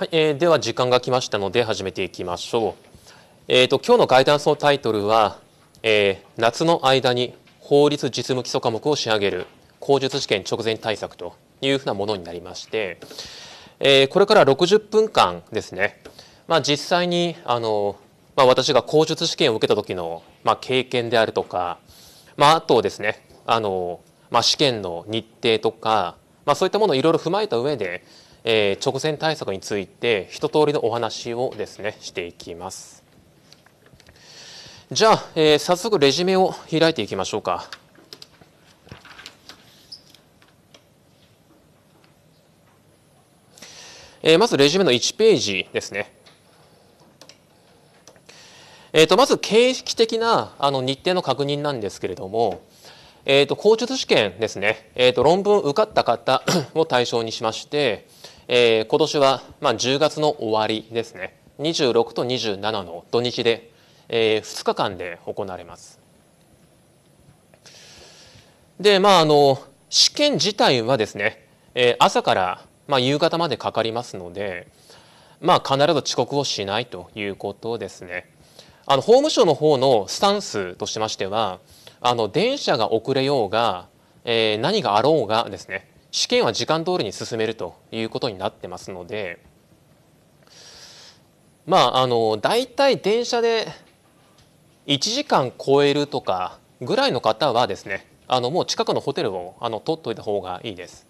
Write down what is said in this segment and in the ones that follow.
はい、えー、では時間が来ましたので始めていきましょう。えっ、ー、と今日のガイダンスのタイトルは、えー、夏の間に法律実務基礎科目を仕上げる口述試験直前対策というふうなものになりまして、えー、これから60分間ですね。まあ実際にあのまあ私が口述試験を受けた時のまあ経験であるとか、まああとですねあのまあ試験の日程とか、まあそういったものをいろいろ踏まえた上でえー、直前対策について一通りのお話をですねしていきます。じゃあ、えー、早速レジュメを開いていきましょうか。えー、まずレジュメの1ページですね。えー、とまず形式的なあの日程の確認なんですけれども、えー、と口述試験ですね、えー、と論文受かった方 を対象にしまして、えー、今年は、まあ、10月の終わりですね26と27の土日で、えー、2日間で行われますでまああの試験自体はですね、えー、朝から、まあ、夕方までかかりますのでまあ必ず遅刻をしないということですねあの法務省の方のスタンスとしましてはあの電車が遅れようが、えー、何があろうがですね試験は時間通りに進めるということになってますのでまああの大体電車で1時間超えるとかぐらいの方はですねあのもう近くのホテルをあの取っておいた方がいいです。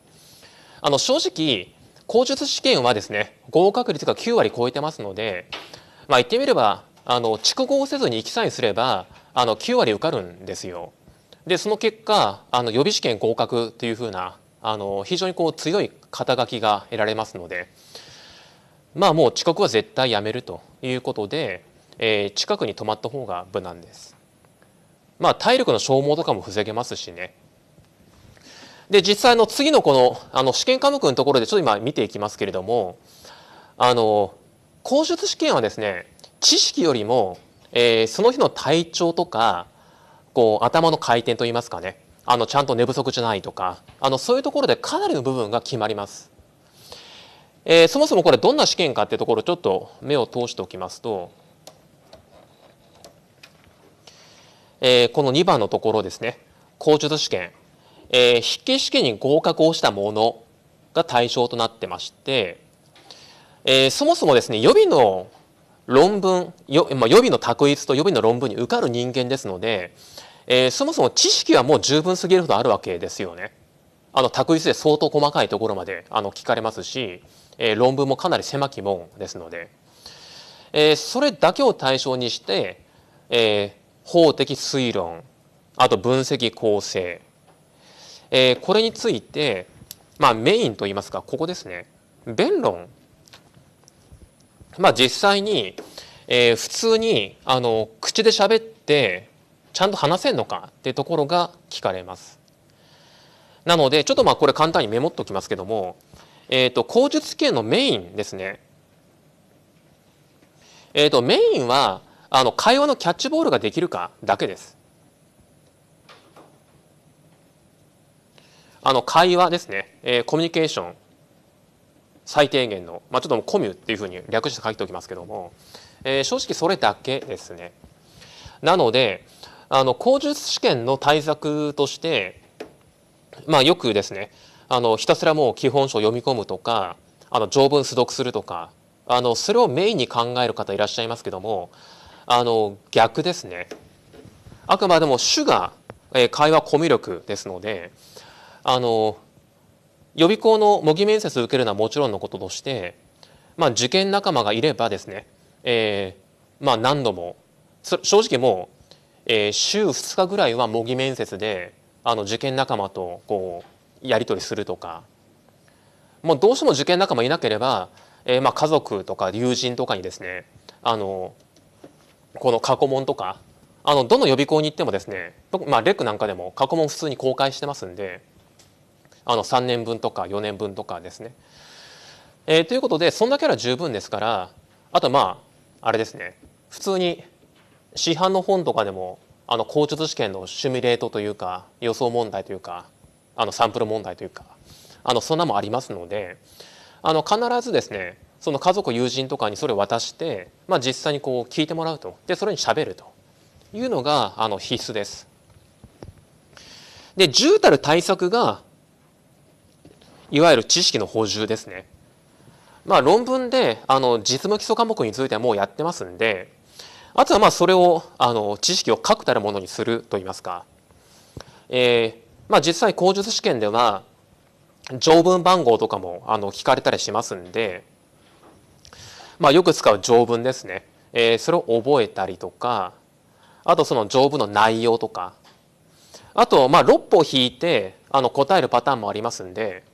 あの正直口述試験はですね合格率が9割超えてますので、まあ、言ってみればあの筑合せずに行きさえすればあの9割受かるんですよ。でその結果あの予備試験合格というふうなあの非常にこう強い肩書きが得られますのでまあもう遅刻は絶対やめるということで、えー、近くに泊まった方が無難です。まあ体力の消耗とかも防げますしね。で実際の次のこのあの試験科目のところでちょっと今見ていきますけれどもあの口述試験はですね知識よりも、えー、その日の体調とかこう頭の回転といいますかねあのちゃんと寝不足じゃないとかあのそういうところでかなりの部分が決まります。えー、そもそもこれどんな試験かっていうところちょっと目を通しておきますと、えー、この2番のところですね口述試験、えー、筆記試験に合格をしたものが対象となってまして、えー、そもそもですね予備の論文よ、まあ、予備の択一と予備の論文に受かる人間ですのでえー、そもそも知識はもう十分すぎるほどあるわけですよね。あの卓一で相当細かいところまであの聞かれますし、えー、論文もかなり狭きもんですので、えー、それだけを対象にして、えー、法的推論あと分析構成、えー、これについて、まあ、メインといいますかここですね弁論、まあ、実際に、えー、普通にあの口で喋ってちゃんと話せんのかってところが聞かれます。なのでちょっとまあこれ簡単にメモっときますけども、えーと、口述系のメインですね。えーと、とメインはあの会話のキャッチボールができるかだけです。あの会話ですね、えー、コミュニケーション最低限の、まあ、ちょっとコミュっていうふうに略して書いておきますけども、えー、正直それだけですね。なのであの口述試験の対策として、まあ、よくですねあのひたすらもう基本書を読み込むとかあの条文素読するとかあのそれをメインに考える方いらっしゃいますけどもあの逆ですねあくまでも主が、え会話コミュ力ですのであの予備校の模擬面接を受けるのはもちろんのこととして、まあ、受験仲間がいればですね、えーまあ、何度も正直もうえー、週2日ぐらいは模擬面接であの受験仲間とこうやり取りするとかもうどうしても受験仲間いなければ、えー、まあ家族とか友人とかにですねあのこの過去問とかあのどの予備校に行ってもですね、まあ、レックなんかでも過去問普通に公開してますんであの3年分とか4年分とかですね。えー、ということでそんだけなら十分ですからあとまああれですね普通に市販の本とかでもあの高卒試験のシミュレートというか予想問題というかあのサンプル問題というかあのそんなもありますのであの必ずですねその家族友人とかにそれを渡して、まあ、実際にこう聞いてもらうとでそれにしゃべるというのがあの必須です。で重たる対策がいわゆる知識の補充ですね。まあ、論文であの実務基礎科目についてはもうやってますんであとはまあそれをあの知識を確たるものにするといいますか、えーまあ、実際口述試験では条文番号とかもあの聞かれたりしますんで、まあ、よく使う条文ですね、えー、それを覚えたりとかあとその条文の内容とかあとまあ6歩引いてあの答えるパターンもありますんで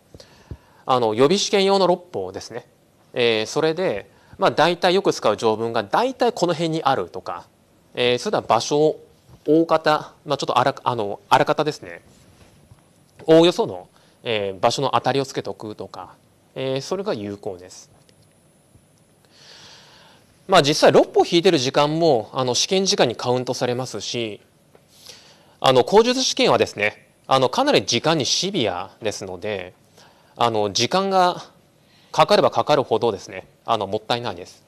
あの予備試験用の6歩ですね、えー、それでまあ、大体よく使う条文が大体この辺にあるとか、えー、それでは場所大方、まあ、ちょっとあらあのあらかたですねおおよその、えー、場所の当たりをつけておくとか、えー、それが有効です。まあ、実際6歩引いてる時間もあの試験時間にカウントされますしあの口述試験はですねあのかなり時間にシビアですのであの時間がかかればかかるほどですね、あの、もったいないです。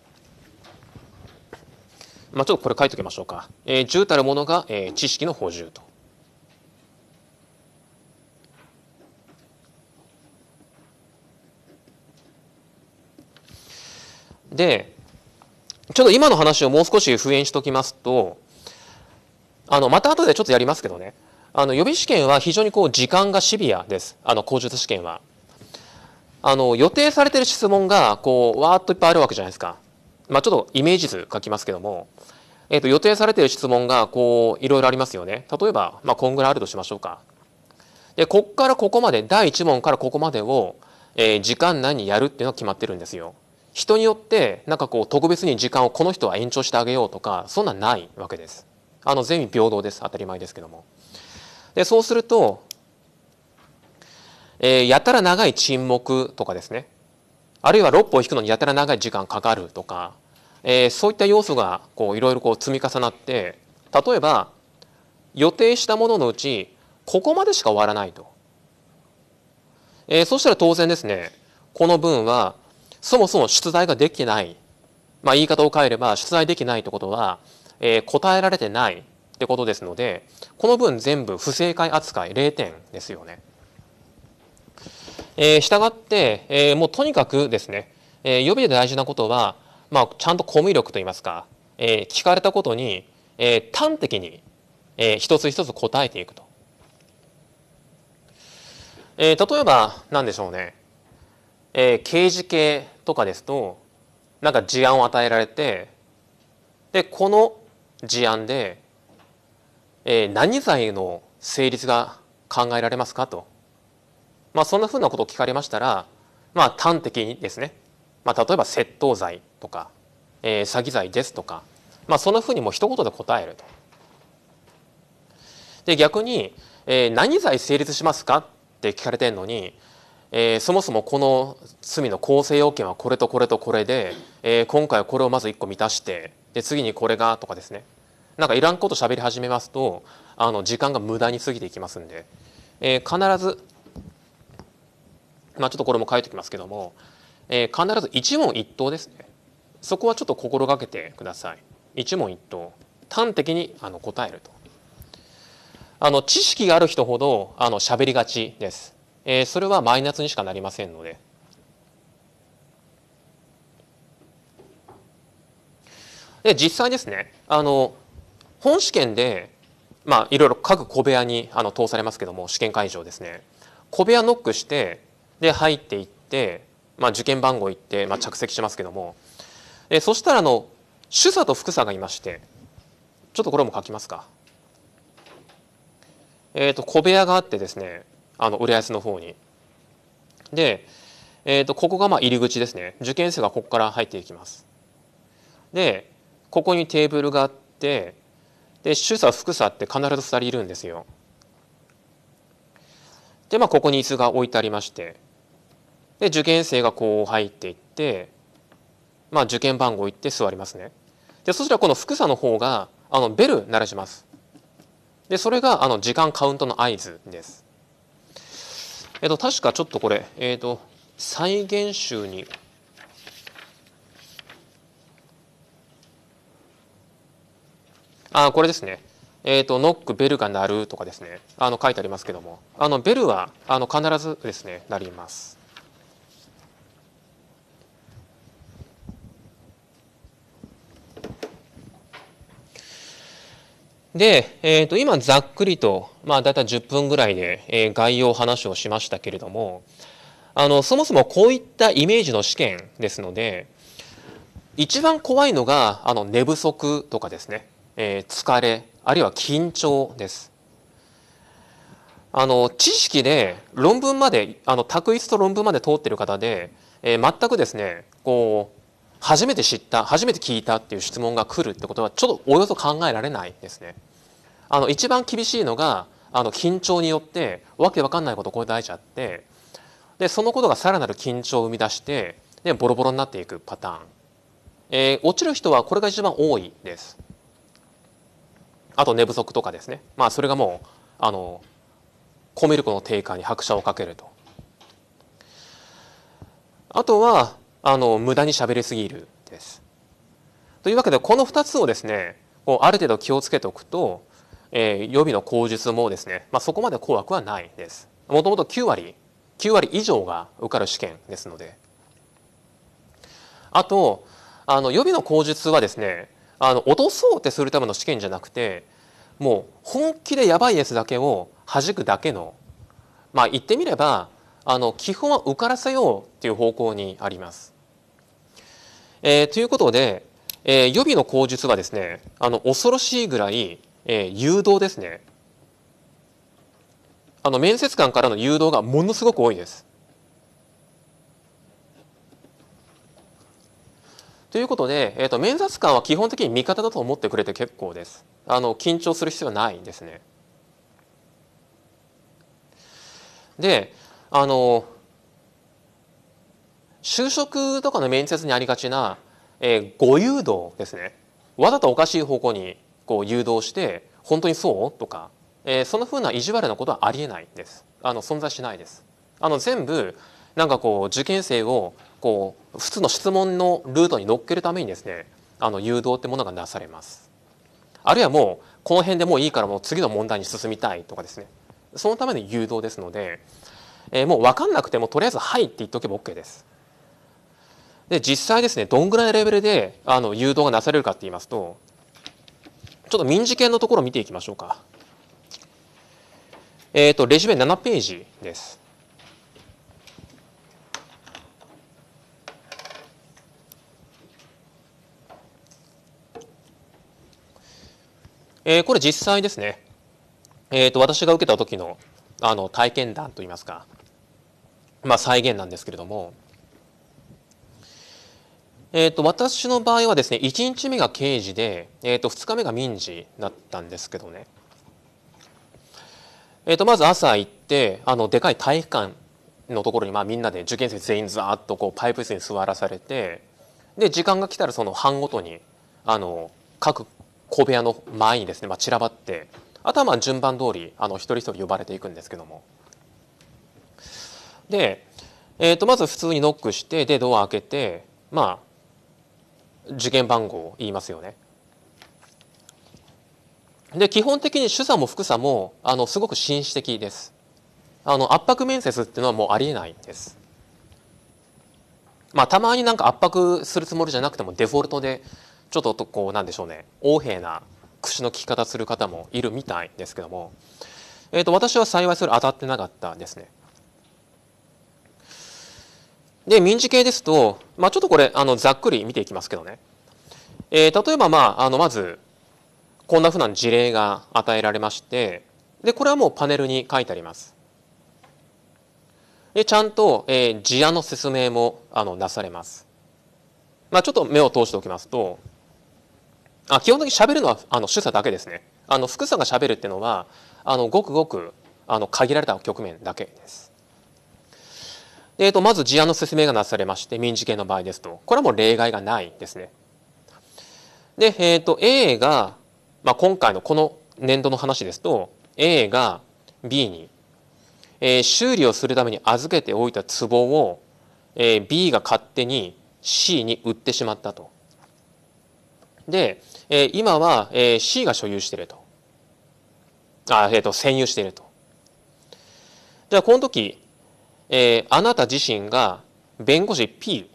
まあ、ちょっとこれ書いておきましょうか。えー、重たるものが、えー、知識の補充と。で、ちょっと今の話をもう少し封印しておきますと、あの、また後でちょっとやりますけどね、あの、予備試験は非常にこう、時間がシビアです。あの、口述試験は。あの予定されてる質問がこうわーっといっぱいあるわけじゃないですか。まあ、ちょっとイメージ図書きますけども、えーと、予定されてる質問がこういろいろありますよね。例えば、まあ、こんぐらいあるとしましょうか。でこっからここまで第1問からここまでを、えー、時間内にやるっていうのが決まってるんですよ。人によってなんかこう特別に時間をこの人は延長してあげようとかそんなんないわけです。あの全員平等です当たり前ですけども。でそうするとえー、やたら長い沈黙とかですねあるいは6歩引くのにやたら長い時間かかるとか、えー、そういった要素がこういろいろこう積み重なって例えば予定したもののうちここまでしか終わらないと、えー、そしたら当然ですねこの文はそもそも出題ができてない、まあ、言い方を変えれば出題できないってことは、えー、答えられてないってことですのでこの文全部不正解扱い0点ですよね。えしたがって、えー、もうとにかくですね、えー、予備で大事なことは、まあ、ちゃんとコミュ力と言いますか、えー、聞かれたことに、えー、端的に、えー、一つ一つ答えていくと。えー、例えば何でしょうね、えー、刑事系とかですとなんか事案を与えられてでこの事案で、えー、何罪の成立が考えられますかとまあ、そんなふうなことを聞かれましたら、まあ、端的にですね、まあ、例えば窃盗罪とか、えー、詐欺罪ですとか、まあ、そんなふうにもう一言で答えると。で逆に、えー、何罪成立しますかって聞かれてるのに、えー、そもそもこの罪の構成要件はこれとこれとこれで、えー、今回はこれをまず1個満たしてで次にこれがとかですねなんかいらんこと喋り始めますとあの時間が無駄に過ぎていきますんで、え必ずまあ、ちょっとこれも書いておきますけども、えー、必ず一問一答ですねそこはちょっと心がけてください一問一答端的にあの答えるとあの知識がある人ほどあの喋りがちです、えー、それはマイナスにしかなりませんのでで実際ですねあの本試験でまあいろいろ各小部屋にあの通されますけども試験会場ですね小部屋ノックしてで入っていって、まあ、受験番号行って、まあ、着席しますけどもでそしたらあの主査と副査がいましてちょっとこれも書きますか。えーと、小部屋があってですねあの浦安の方に。で、えーと、とここがまあ入り口ですね受験生がここから入っていきます。でここにテーブルがあってで主査副査って必ず2人いるんですよ。でまあここに椅子が置いてありましてで受験生がこう入っていってまあ受験番号言って座りますねでそしたらこの福作の方があのベル鳴らしますでそれがあの時間カウントの合図ですえっと確かちょっとこれえっ、と再現集にあこれですねえーと、とノックベルが鳴るとかですねあの書いてありますけどもあのベルはあの必ずですね鳴ります。で、えー、と今ざっくりと、まあ、大体10分ぐらいで、えー、概要話をしましたけれどもあのそもそもこういったイメージの試験ですので一番怖いのがあの寝不足とかですね、えー、疲れあるいは緊張です。あの知識で論文まであの択一と論文まで通ってる方で、えー、全くですねこう初めて知った初めて聞いたっていう質問が来るってことはちょっとおよそ考えられないですね。あの一番厳しいのがあの緊張によってわけわかんないことをこう出しちゃってでそのことがさらなる緊張を生み出してでボロボロになっていくパターン、えー、落ちる人はこれが一番多いですあと寝不足とかですねまあそれがもうあのコミュ力の低下に拍車をかけるとあとはあの無駄に喋りすぎるですというわけでこの2つをですねこうある程度気をつけておくとえー、予備の口述もですね、まあ、そこまで怖くはないです。もともと9割、9割以上が受かる試験ですので。あと、あの予備の口述はですね、あの落とそうってするための試験じゃなくて、もう本気でやばいやつだけを弾くだけの、まあ言ってみれば、あの基本は受からせようっていう方向にあります。えー、ということで、えー、予備の口述はですね、あの恐ろしいぐらいえー、誘導ですねあの面接官からの誘導がものすごく多いですということで、えーと、面接官は基本的に味方だと思ってくれて結構ですあの緊張する必要はないんですねであの就職とかの面接にありがちな、えー、ご誘導ですねわざとおかしい方向にこう誘導して「本当にそう?」とか、えー、そのふうな意地悪なことはありえないです。あの存在しないです。あの全部なんかこう受験生をこう普通の質問のルートに乗っけるためにですねあの誘導ってものがなされます。あるいはもうこの辺でもういいからもう次の問題に進みたいとかですねそのための誘導ですので、えー、もう分かんなくてもとりあえず「はい」って言っとけば OK です。で実際ですねどんぐらいのレベルであの誘導がなされるかって言いますとちょっと民事権のところを見ていきましょうか。えっ、ー、と、レジュメ7ページです。えー、これ実際ですね、えーと、私が受けた時のあの体験談といいますか、まあ、再現なんですけれども、えーと、私の場合はですね1日目が刑事で、えーと、2日目が民事だったんですけどね、えーと、まず朝行ってあのでかい体育館のところに、まあ、みんなで受験生全員ザーッとこうパイプ椅子に座らされてで時間が来たらその班ごとにあの各小部屋の前にですね、まあ、散らばってあとはまあ順番通りあり一人一人呼ばれていくんですけども。で、えー、とまず普通にノックしてでドア開けてまあ受験番号を言いますよね。で、基本的に主査も副査も、あの、すごく紳士的です。あの、圧迫面接っていうのはもうありえないんです。まあ、たまになんか圧迫するつもりじゃなくても、デフォルトで、ちょっとこう、なんでしょうね、横柄な口の利き方する方もいるみたいですけども、えっ、ー、と、私は幸いそれ当たってなかったですね。で、民事系ですと、まあ、ちょっとこれ、あの、ざっくり見ていきますけどね。えー、例えば、まあ、あの、まず、こんなふうな事例が与えられまして、で、これはもうパネルに書いてあります。で、ちゃんと、えー、事案の説明も、あの、なされます。まあ、ちょっと目を通しておきますと、あ基本的に喋るのは、あの、主査だけですね。あの、副査が喋るっていうのは、あの、ごくごく、あの、限られた局面だけです。えーと、まず事案の説明がなされまして民事系の場合ですとこれはもう例外がないですね。で、えーと、と A が、まあ、今回のこの年度の話ですと A が B に、えー、修理をするために預けておいた壺を、えー、B が勝手に C に売ってしまったと。で、えー、今は、えー、C が所有していると。あ、えっ、ー、と、占有していると。じゃあ、この時、えー、あなた自身が弁護士 P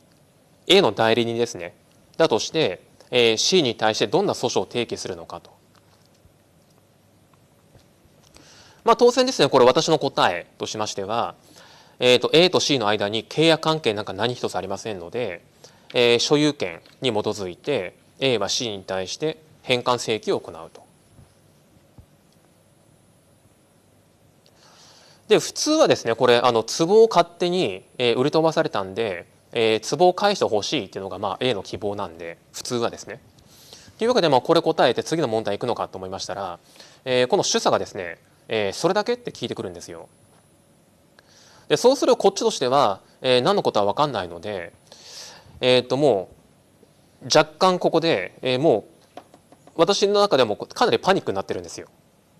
A の代理人ですねだとして、えー、C に対してどんな訴訟を提起するのかと。まあ、当然ですねこれ私の答えとしましては、えー、と A と C の間に契約関係なんか何一つありませんので、えー、所有権に基づいて A は C に対して返還請求を行うと。で普通はですねこれあの壺を勝手に、えー、売り飛ばされたんで、えー、壺を返してほしいっていうのが、まあ、A の希望なんで普通はですね。というわけで、まあ、これ答えて次の問題いくのかと思いましたら、えー、この主査がですね、えー、それだけって聞いてくるんですよ。でそうするこっちとしては、えー、何のことは分かんないので、えー、っともう若干ここで、えー、もう私の中でもかなりパニックになってるんですよ。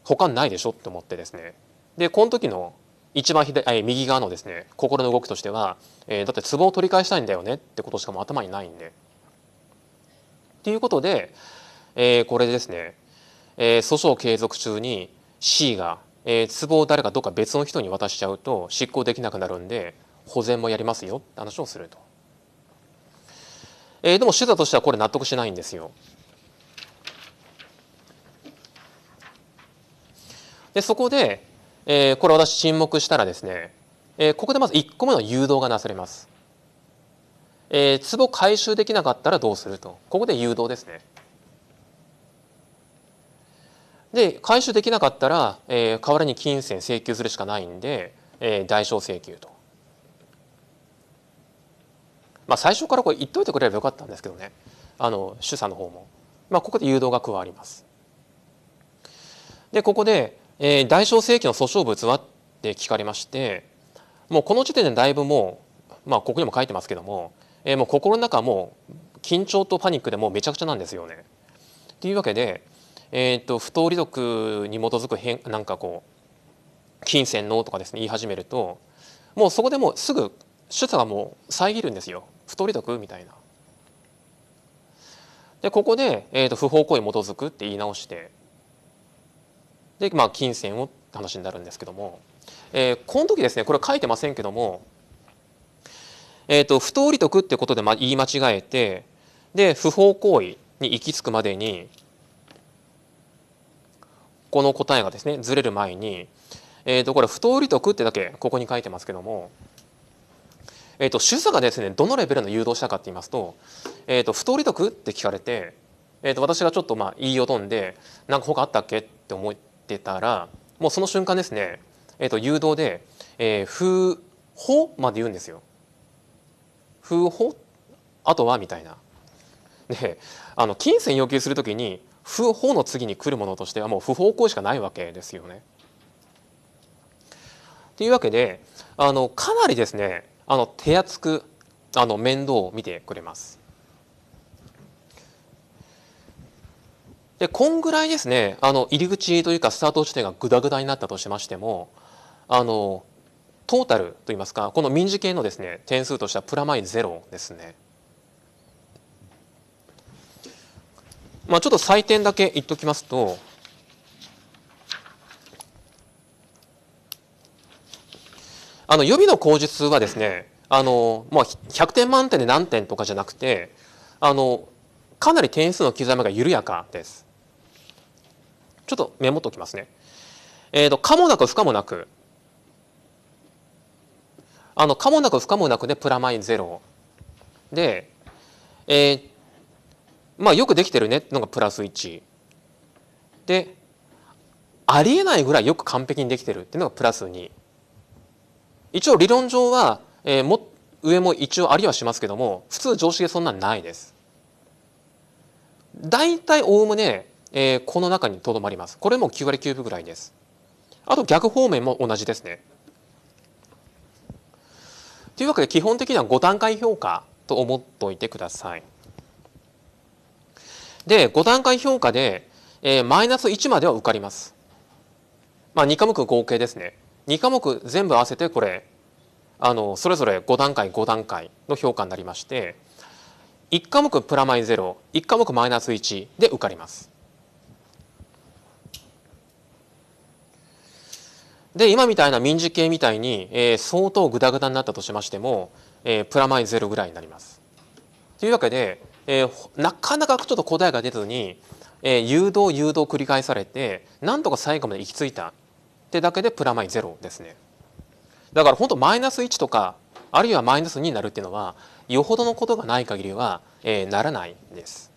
他ないでしょって思ってですね。でこの時の一番左、え右側のですね心の動きとしては、えー、だってツボを取り返したいんだよねってことしかも頭にないんで。っていうことで、えー、これですね、えー、訴訟継続中に C が、えー、壺を誰かどっか別の人に渡しちゃうと執行できなくなるんで保全もやりますよって話をすると。えー、でも手段としてはこれ納得しないんですよ。でそこでえー、これ私沈黙したらですね、えー、ここでまず1個目の誘導がなされます。えー、壺回収できなかったらどうすると。ここで誘導ですね。で、回収できなかったら、えー、代わりに金銭請求するしかないんで、えー、代償請求と。まあ、最初からこれ言っといてくれればよかったんですけどね。あの、主査の方も。まあ、ここで誘導が加わります。で、ここで、えー、大小正規の訴訟物はって聞かれましてもうこの時点でだいぶもう、まあ、ここにも書いてますけども,、えー、もう心の中はもう緊張とパニックでもうめちゃくちゃなんですよね。っていうわけで、えーと、不当利得に基づく変なんかこう金銭のとかですね言い始めるともうそこでもうすぐ主査がもう遮るんですよ不当利得みたいな。でここで、えーと、と不法行為に基づくって言い直してで、まあ、金銭を話になるんですけども、えー、この時ですねこれ書いてませんけども、えーと、と不当利得ってことでま言い間違えてで不法行為に行き着くまでにこの答えがですねずれる前に、えーと、これ不当利得ってだけここに書いてますけども。えーと、主査がですねどのレベルの誘導したかって言いますと,、えー、と不当利得って聞かれて、えー、と私がちょっとまあ言いよどんで何か他あったっけって思ってってたらもうその瞬間ですね、えー、と誘導で「えー、法」まで言うんですよ。不法あとはみたいな。であの金銭要求するときに不法の次に来るものとしてはもう不法行為しかないわけですよね。というわけであのかなりですねあの手厚くあの面倒を見てくれます。でこんぐらいですねあの入り口というかスタート地点がグダグダになったとしましてもあのトータルといいますかこの民事系のですね点数としてはプラマイゼロですね。まあ、ちょっと採点だけ言っておきますとあの予備の口述はですねあの、まあ、100点満点で何点とかじゃなくてあのかなり点数の刻みが緩やかです。ちょっとメモっておきますね。えっ、ー、と、かもなく不可もなく。あの、かもなく不可もなくでプラマイゼロ。で、えー、まあよくできてるねのがプラス1。で、ありえないぐらいよく完璧にできてるっていうのがプラス2。一応理論上は、えー、も上も一応ありはしますけども普通常識でそんなんないです。大体おおむねえー、この中にとどまります。これも9割9分ぐらいです。あと逆方面も同じですね。というわけで基本的には5段階評価と思っておいてください。で、5段階評価で、えー、マイナス1までは受かります。まあ、2科目合計ですね。2科目全部合わせてこれ、あの、それぞれ5段階5段階の評価になりまして、1科目プラマイ0、1科目マイナス1で受かります。で今みたいな民事系みたいに、えー、相当グダグダになったとしましても、えー、プラマイゼロぐらいになります。というわけで、えー、なかなかちょっと答えが出ずに、えー、誘導誘導繰り返されてなんとか最後まで行き着いたってだけでプラマイゼロですね。だから本当マイナス1とかあるいはマイナス2になるっていうのはよほどのことがない限りは、えー、ならないんです。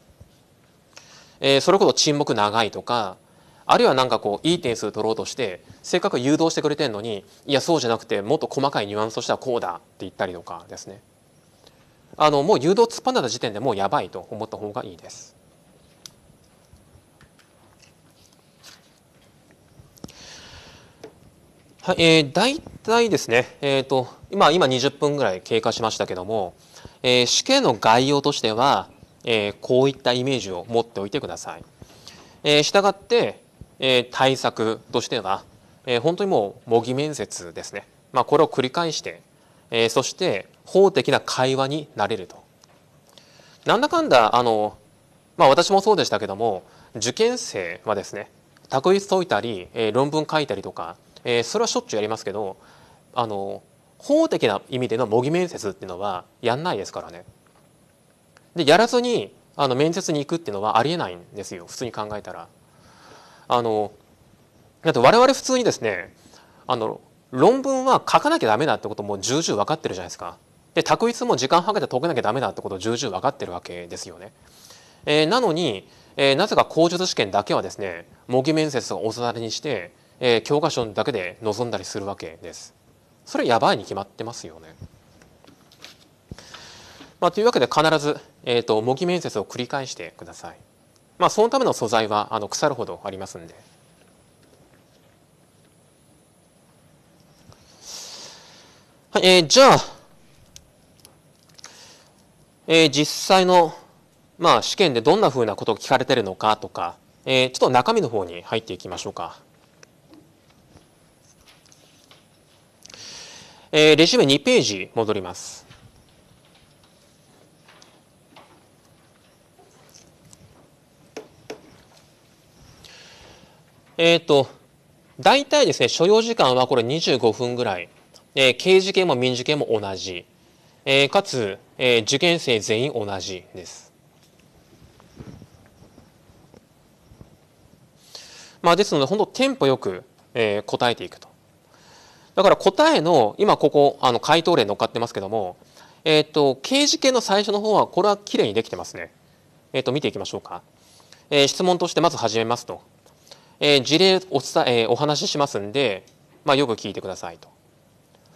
えー、それこそ沈黙長いとかあるいは何かこういい点数取ろうとしてせっかく誘導してくれてんのにいやそうじゃなくてもっと細かいニュアンスとしてはこうだって言ったりとかですねあのもう誘導突っ放った時点でもうやばいと思った方がいいです。はい、えー、大体ですね、えーと、と今今20分ぐらい経過しましたけども、えー、試験の概要としては、えー、こういったイメージを持っておいてください。えー、したがって、えー、対策としては、えー、本当にもう模擬面接ですね、まあ、これを繰り返して、えー、そして法的な会話になれると。なんだかんだあの、まあ、私もそうでしたけども受験生はですね択一解いたり、えー、論文書いたりとか、えー、それはしょっちゅうやりますけどあの法的な意味での模擬面接っていうのはやんないですからね。でやらずにあの面接に行くっていうのはありえないんですよ普通に考えたら。あのだって我々普通にですねあの論文は書かなきゃダメだってことも重々分かってるじゃないですか。で択一も時間かけて解けなきゃダメだってことを重々分かってるわけですよね。えー、なのに、えー、なぜか口述試験だけはですね模擬面接をおざなりにして、えー、教科書だけで臨んだりするわけです。それやばいに決まってますよね。まあ、というわけで必ず、えーと模擬面接を繰り返してください。まあ、そのための素材はあの腐るほどありますんで。はい、えー、じゃあ、えー、実際の、まあ、試験でどんなふうなことを聞かれてるのかとか、えー、ちょっと中身の方に入っていきましょうか。えー、レジュメ2ページ戻ります。えっ、ー、と、大体ですね、所要時間はこれ25分ぐらい。えー、刑事系も民事系も同じ。えー、かつ、えー、受験生全員同じです。まあ、ですので、本当テンポよく、えー、答えていくと。だから答えの、今ここ、あの、回答例乗っかってますけども、えっ、ー、と、刑事系の最初の方は、これは綺麗にできてますね。えっ、ー、と、見ていきましょうか。えー、質問としてまず始めますと。えー、事例お伝え、えー、お話ししますんで、まあ、よく聞いてくださいと。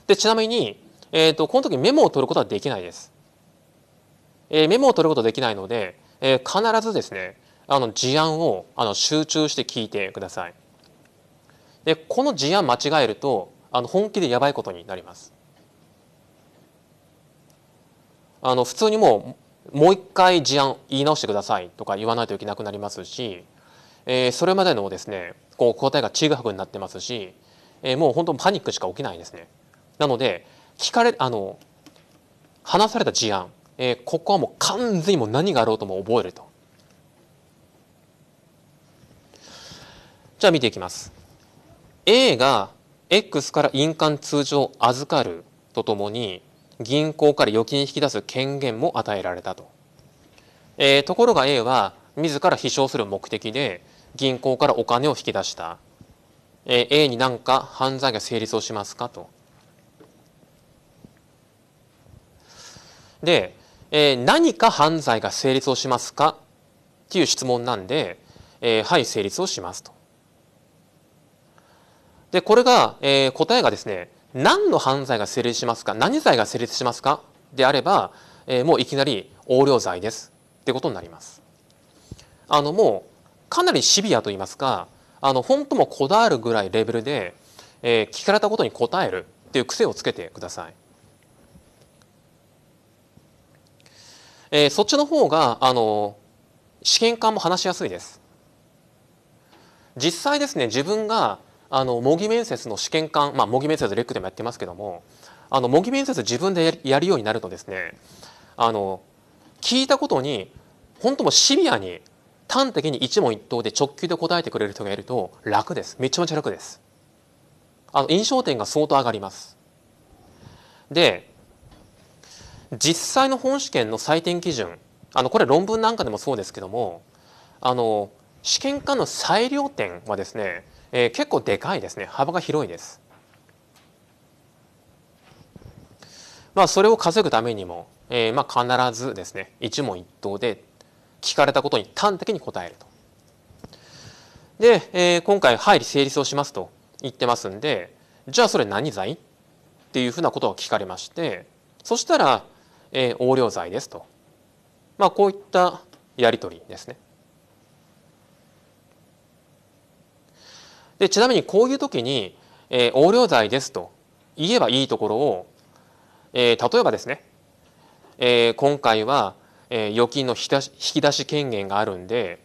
で、ちなみに、えっ、ー、と、この時メモを取ることはできないです。えー、メモを取ることできないので、えー、必ずですね、あの事案をあの集中して聞いてください。で、この事案間違えると、あの本気でやばいことになります。あの普通にももう一回事案言い直してくださいとか言わないといけなくなりますしえー、それまでのですねこう答えがちぐはぐになってますし、えー、もう本当パニックしか起きないですねなので聞かれあの話された事案、えー、ここはもう完全にも何があろうとも覚えるとじゃあ見ていきます A が X から印鑑通を預かるとともに銀行から預金引き出す権限も与えられたと、えー、ところが A は自ら飛翔する目的で銀行からお金を引き出した。え A に何か犯罪が成立をしますかと。で、え何か犯罪が成立をしますかっていう質問なんで、えはい、成立をしますと。で、これが、え答えがですね、何の犯罪が成立しますか何罪が成立しますかであれば、えもういきなり横領罪ですってことになります。あのもかなりシビアと言いますかあの本当もこだわるぐらいレベルで、えー、聞かれたことに答えるっていう癖をつけてください。えー、そっちの方があの試験官も話しやすいです。実際ですね自分があの模擬面接の試験官、まあ、模擬面接レックでもやってますけどもあの模擬面接自分でやるようになるとですねあの聞いたことに本当もシビアに端的に一問一答で直球で答えてくれる人がいると楽です。めちゃめちゃ楽です。あの、印象点が相当上がります。で、実際の本試験の採点基準、あの、これ論文なんかでもそうですけども、あの、試験官の裁量点はですね、えー、結構でかいですね。幅が広いです。まあ、それを稼ぐためにも、えー、まあ必ずですね一問一答で聞かれたことに端的に答えると。で、えー、今回入り成立をしますと言ってますんでじゃあそれ何罪っていうふうなことを聞かれましてそしたら、えー、横領罪ですと、まあ、こういったやり取りですね。でちなみにこういう時に、えー、横領罪ですと言えばいいところを、えー、例えばですね、えー、今回はえー、預金の引き出し権限があるんで、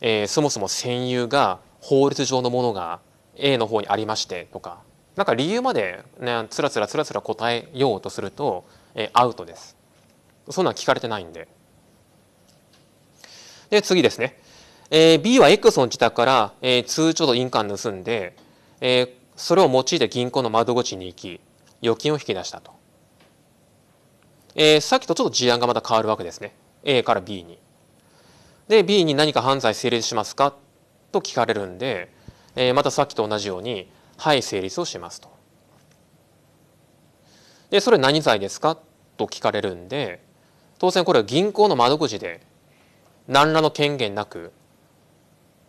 えー、そもそも占有が法律上のものが A の方にありましてとかなんか理由まで、ね、つらつらつらつら答えようとすると、えー、アウトです。そんな聞かれてないんで。で次ですね、えー、B は X の自宅から、えー、通帳と印鑑盗んで、えー、それを用いて銀行の窓口に行き預金を引き出したと、えー、さっきとちょっと事案がまた変わるわけですね A から B に。で B に何か犯罪成立しますかと聞かれるんで、えー、またさっきと同じように「はい成立をします」と。でそれ何罪ですかと聞かれるんで当然これは銀行の窓口で何らの権限なく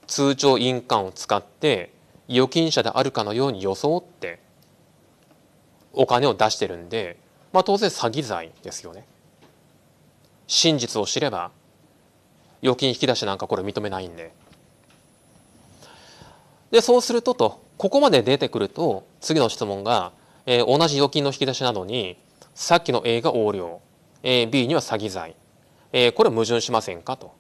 通帳印鑑を使って預金者であるかのように装ってお金を出してるんで、まあ、当然詐欺罪ですよね。真実を知れば預金引き出しなんかこれ認めないんで。でそうするととここまで出てくると次の質問が、えー、同じ預金の引き出しなのにさっきの A が横領、えー、B には詐欺罪、えー、これ矛盾しませんかと。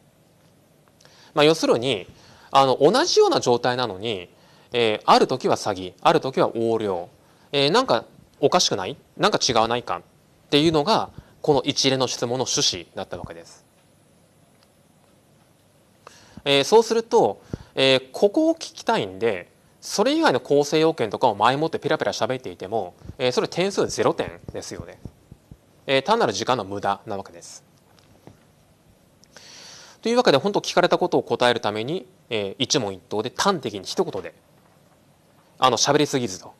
まあ、要するにあの同じような状態なのに、えー、ある時は詐欺ある時は横領、えー、なんかおかしくないなんか違わないかっていうのがこの一連の質問の趣旨だったわけです。えー、そうすると、えー、ここを聞きたいんでそれ以外の構成要件とかを前もってペラペラ喋っていても、えー、それ点数0点ですよね、えー、単なる時間の無駄なわけです。というわけで本当聞かれたことを答えるために、えー、一問一答で端的に一言であの喋りすぎずと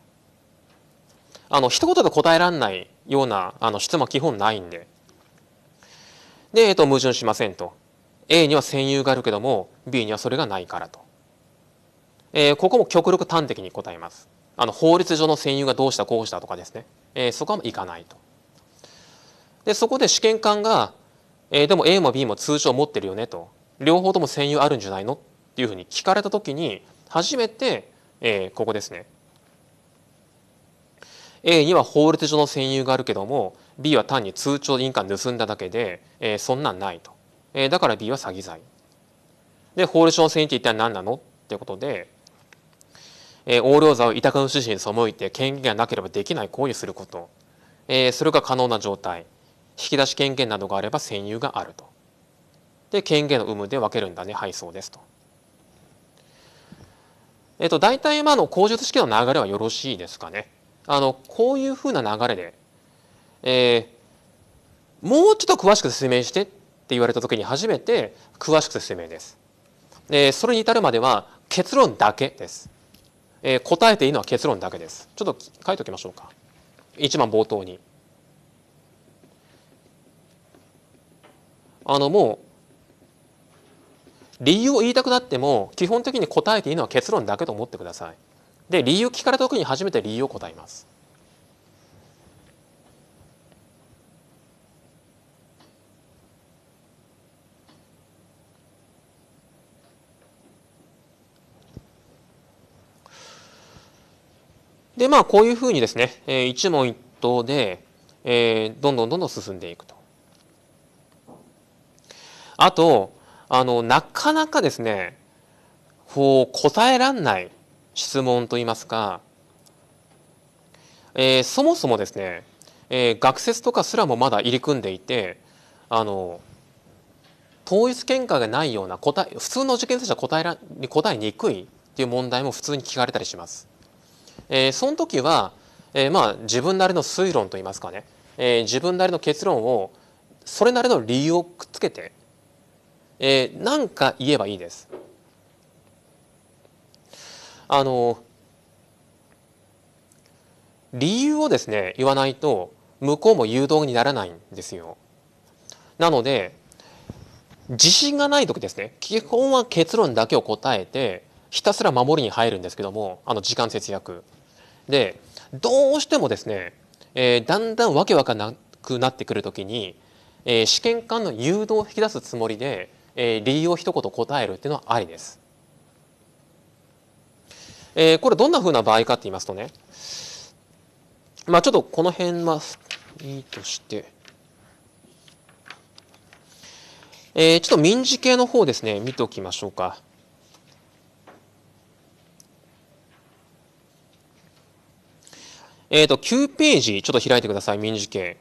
あの一言で答えられないようなあの質問は基本ないんで。で、えっと、矛盾しませんと。A には占有があるけども B にはそれがないからと。えー、ここも極力端的に答えます。あの法律上の占有がどうしたこうしたとかですね、えー、そこはいかないと。でそこで試験官が、えー、でも A も B も通帳持ってるよねと両方とも占有あるんじゃないのっていうふうに聞かれた時に初めて、えー、ここですね A には法律上の占有があるけども B は単に通帳印鑑盗んだだけで、えー、そんなんないと、えー、だから B は詐欺罪で法律上の占有って一体何なのっていうことで、えー、横領罪を委託の趣旨に背いて権限がなければできない行為をすること、えー、それが可能な状態引き出し権限などがあれば占有があるとで権限の有無で分けるんだねはいそうですと。えっ、と、大体今の口述式の流れはよろしいですかね。あのこういうふうな流れで、えー、もうちょっと詳しく説明してって言われた時に初めて詳しく説明です。えそれに至るまでは結論だけです。えー、答えていいのは結論だけです。ちょっと書いておきましょうか。一番冒頭に。あのもう理由を言いたくなっても基本的に答えていいのは結論だけと思ってください。で理由聞かれた時に初めて理由を答えます。でまあこういうふうにですね、えー、一問一答で、えー、どんどんどんどん進んでいくと。あとあのなかなかですねこう答えらんない質問といいますか、えー、そもそもですね、えー、学説とかすらもまだ入り組んでいてあの統一見解がないような答え普通の受験生じゃ答えら答えにくいっていう問題も普通に聞かれたりします。えー、その時は、えー、まあ自分なりの推論といいますかね、えー、自分なりの結論をそれなりの理由をくっつけて、えー、か言えばいいです。あの理由をですね言わないと向こうも誘導にならないんですよ。なので自信がない時ですね基本は結論だけを答えてひたすら守りに入るんですけどもあの時間節約。でどうしてもですね、えー、だんだんわけわかんなくなってくる時に、えー、試験官の誘導を引き出すつもりで、えー、理由を一言答えるっていうのはありです。えー、これどんなふうな場合かって言いますとね、まあ、ちょっとこの辺はいいとして、えー、ちょっと民事系の方ですね見ておきましょうか。えっ、ー、と9ページちょっと開いてください民事系。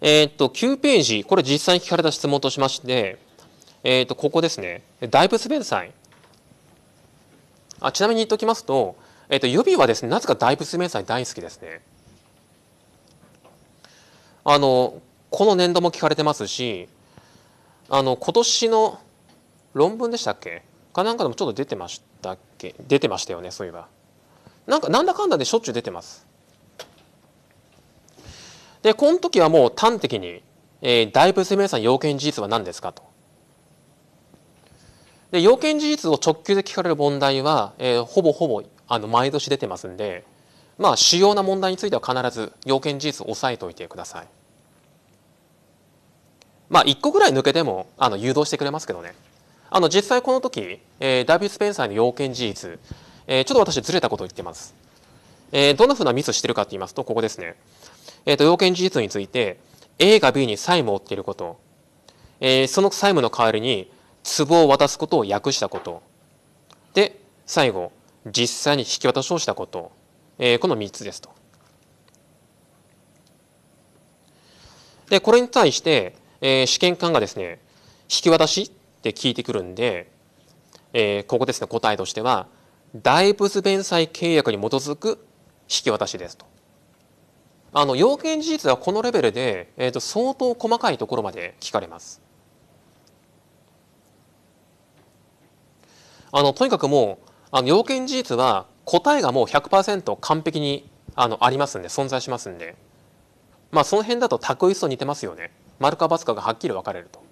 えっ、ー、と、9ページ、これ実際に聞かれた質問としまして、えっ、ー、と、ここですね。大仏弁祭。あ、ちなみに言っておきますと、えっ、ー、と、予備はですね、なぜか大仏弁祭大好きですね。あの、この年度も聞かれてますし、あの、今年の論文でしたっけかなんかでもちょっと出てましたっけ出てましたよね、そういえば。なんか、なんだかんだでしょっちゅう出てます。で、この時はもう端的に、えー、大仏明算要件事実は何ですかと。で、要件事実を直球で聞かれる問題は、えー、ほぼほぼあの毎年出てますんで、まあ、主要な問題については必ず要件事実を押さえておいてください。まあ、1個ぐらい抜けてもあの誘導してくれますけどね。あの実際この時、えー、ダビュー・スペンサーの要件事実、えー、ちょっと私ずれたことを言ってます。えー、どんなふうなミスしてるかって言いますと、ここですね。えっ、ー、と、要件事実について、A が B に債務を負っていること、えー、その債務の代わりに、壺を渡すことを訳したこと、で、最後、実際に引き渡しをしたこと、えー、この3つですと。で、これに対して、えー、試験官がですね、引き渡しって聞いてくるんで、えー、ここですね、答えとしては、大仏弁済契約に基づく引き渡しですと。あの要件事実はこのレベルで、えー、と相当細かいところまで聞かれます。あのとにかくもうあの要件事実は答えがもう100%完璧にあのありますんで存在しますんで、まあ、その辺だと卓一と似てますよね。丸か×かがはっきり分かれると。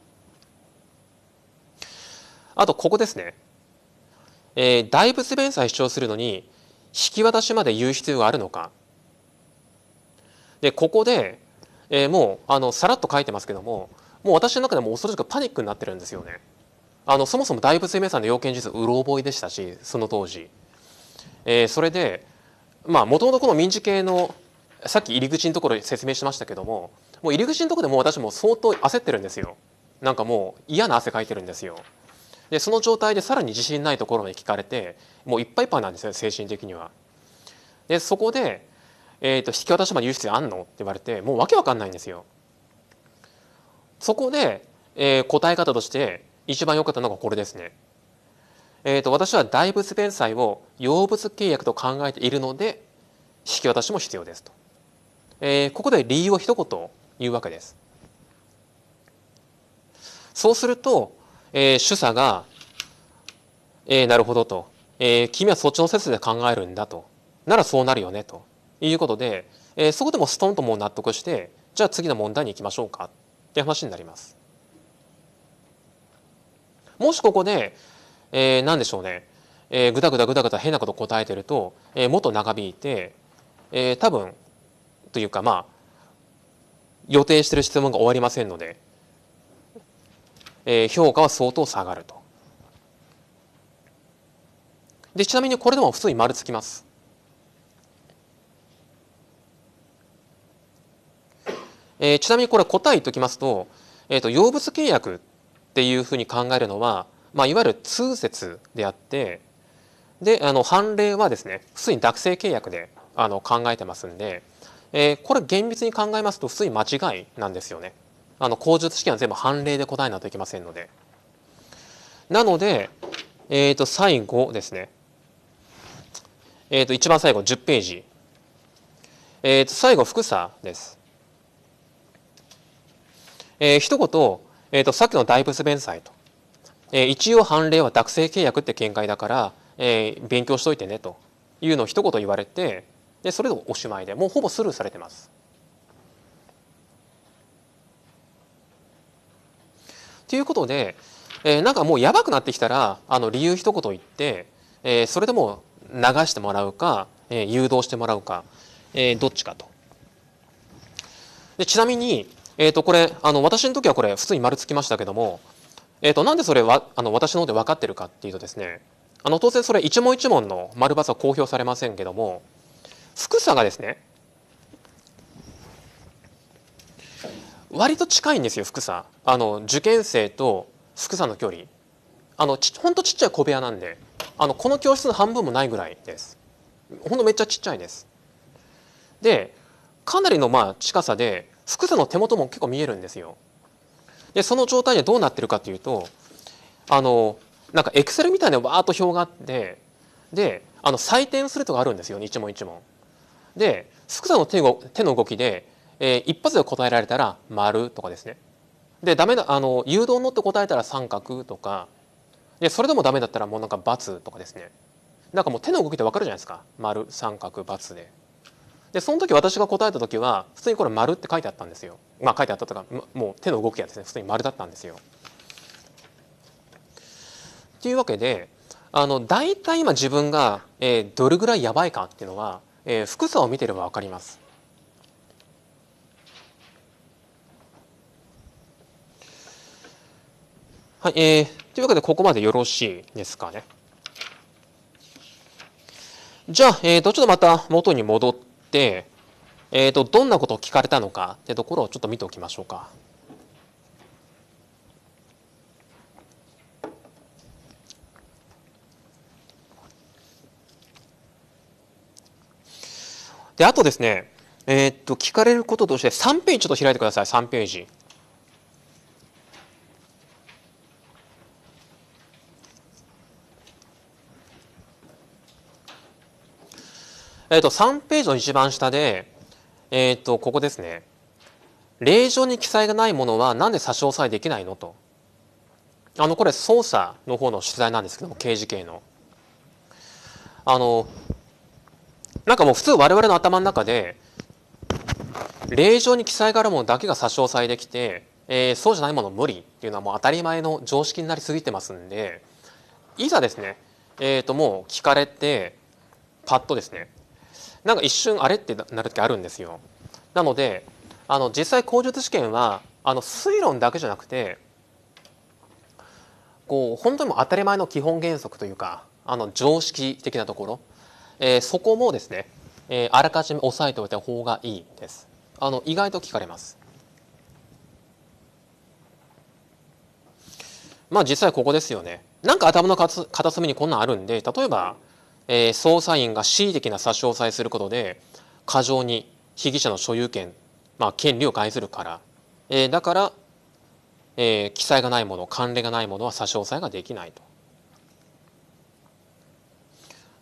あとここですね。えー、大仏弁済主張するのに引き渡しまで言う必要があるのかでここで、えー、もうあのさらっと書いてますけどももう私の中でも恐ろしくパニックになってるんですよね。あのそもそも大仏生命の要件実うろ覚えでしたしその当時、えー、それでまあもともとこの民事系のさっき入り口のところ説明しましたけどももう入り口のところでもう私も相当焦ってるんですよなんかもう嫌な汗かいてるんですよでその状態でさらに自信ないところまで聞かれてもういっぱいいっぱいなんですよ精神的にはでそこでえー、と引き渡しまで言う必要あんのって言われてもうわけわかんないんですよ。そこで、えー、答え方として一番良かったのがこれですね。えーと、私は大仏弁済を用物契約と考えているので引き渡しも必要ですと、えー、ここで理由を一言言うわけですそうすると、えー、主査が、えー、なるほどと、えー、君はそっちの説で考えるんだとならそうなるよねということで、えー、そこでもストンともう納得してじゃあ次の問題に行きましょうかっていう話になります。もしここで、えー、何でしょうね、えー、ぐだぐだぐだぐだ変なこと答えてると、えー、もっと長引いて、えー、多分というかまあ予定してる質問が終わりませんので、えー、評価は相当下がると。でちなみにこれでも普通に丸つきます。えー、ちなみにこれ答えときますと,、えー、と用物契約っていうふうに考えるのは、まあ、いわゆる通説であってであの判例はですね普通に諾生契約であの考えてますんで、えー、これ厳密に考えますと普通に間違いなんですよね。あの口述試験は全部判例で答えないといけませんので。なので、えー、と最後ですね、えー、と一番最後10ページ、えー、と最後副作」です。えー、一言、えーと、さっきの大仏弁済と、えー、一応判例は学生契約って見解だから、えー、勉強しといてねというのを一言言われてでそれでおしまいでもうほぼスルーされてます。ということで、えー、なんかもうやばくなってきたらあの理由一言言って、えー、それでも流してもらうか、えー、誘導してもらうか、えー、どっちかと。でちなみにえっ、ー、とこれあの私の時はこれ普通に丸つきましたけども、えっ、ー、となんでそれはあの私の方で分かってるかっていうとですねあの当然それ一問一問の丸×は公表されませんけども複さがですね割と近いんですよ福さあの受験生と福さの距離あのちほんとちっちゃい小部屋なんであのこの教室の半分もないぐらいですほんとめっちゃちっちゃいですでかなりのまあ近さで複数の手元も結構見えるんですよ。でその状態でどうなってるかというとあのなんかエクセルみたいなわーっと表があってであの採点するとかあるんですよ、ね、一問一問。で複数の手の手の動きで、えー、一発で答えられたら丸とかですね。でダメだあの誘導のって答えたら三角とかでそれでもダメだったらもうなんか×とかですね。なんかもう手の動きで分かるじゃないですか丸三角×で。でその時私が答えた時は普通にこれ「丸って書いてあったんですよまあ書いてあったとかもう手の動きがですね普通に丸だったんですよ。というわけであの大体今自分が、えー、どれぐらいやばいかっていうのは、えー、複数を見てれば分かります。はいえー、というわけでここまでよろしいですかね。じゃあ、えーと、とちょっとまた元に戻って、えーと、どんなことを聞かれたのかってところをちょっと見ておきましょうか。であとですね、えー、と聞かれることとして3ページちょっと開いてください3ページ。えっ、と、3ページの一番下で、えっ、と、ここですね。令状に記載がないものはなんで差し押さえできないのと。あの、これ捜査の方の取材なんですけども、刑事系の。あの、なんかもう普通我々の頭の中で、令状に記載があるものだけが差し押さえできて、えー、そうじゃないもの無理っていうのはもう当たり前の常識になりすぎてますんで、いざですね、えっ、ー、ともう聞かれて、パッとですね、なんか一瞬あれってなる時あるんですよ。なのであの実際口述試験はあの推論だけじゃなくてこう本当にも当たり前の基本原則というかあの常識的なところ、えー、そこもですね、えー、あらかじめ押さえておいた方がいいです。あの意外と聞かれます。まあ実際ここですよね。なんか頭の片隅にこんなんあるんで例えばえー、捜査員が恣意的な差し押さえすることで過剰に被疑者の所有権、まあ、権利を害するから、えー、だから、えー、記載がないもの関連がないものは差し押さえができないと。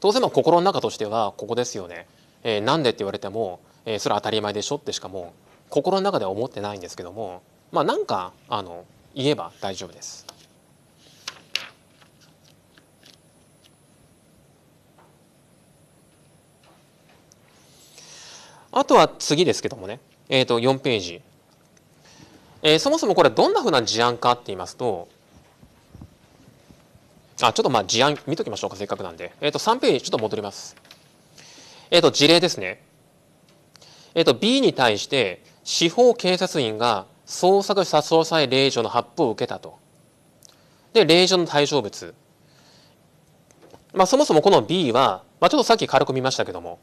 当然まあ心の中としてはここですよね。えー、なんでって言われても、えー、それは当たり前でしょってしかも心の中では思ってないんですけどもまあなんかあの言えば大丈夫です。あとは次ですけどもね、えー、と4ページ、えー、そもそもこれどんなふうな事案かって言いますとあちょっとまあ事案見ときましょうかせっかくなんで、えー、と3ページちょっと戻ります、えー、と事例ですね、えー、と B に対して司法警察員が捜索捜査罪令状の発布を受けたとで令状の対象物まあ、そもそもこの B は、まあ、ちょっとさっき軽く見ましたけども